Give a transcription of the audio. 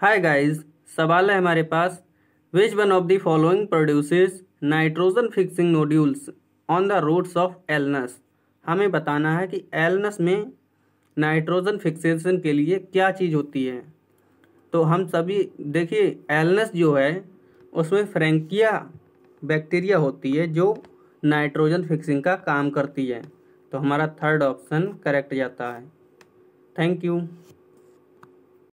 hi guys सवाल है हमारे पास which one of the following produces nitrogen fixing nodules on the roots of Alnus हमें बताना है कि एलनस में नाइट्रोजन फिक्सेशन के लिए क्या चीज़ होती है तो हम सभी देखिए एलनस जो है उसमें फ्रेंकिया बैक्टीरिया होती है जो नाइट्रोजन फिक्सिंग का काम करती है तो हमारा थर्ड ऑप्शन करेक्ट जाता है थैंक यू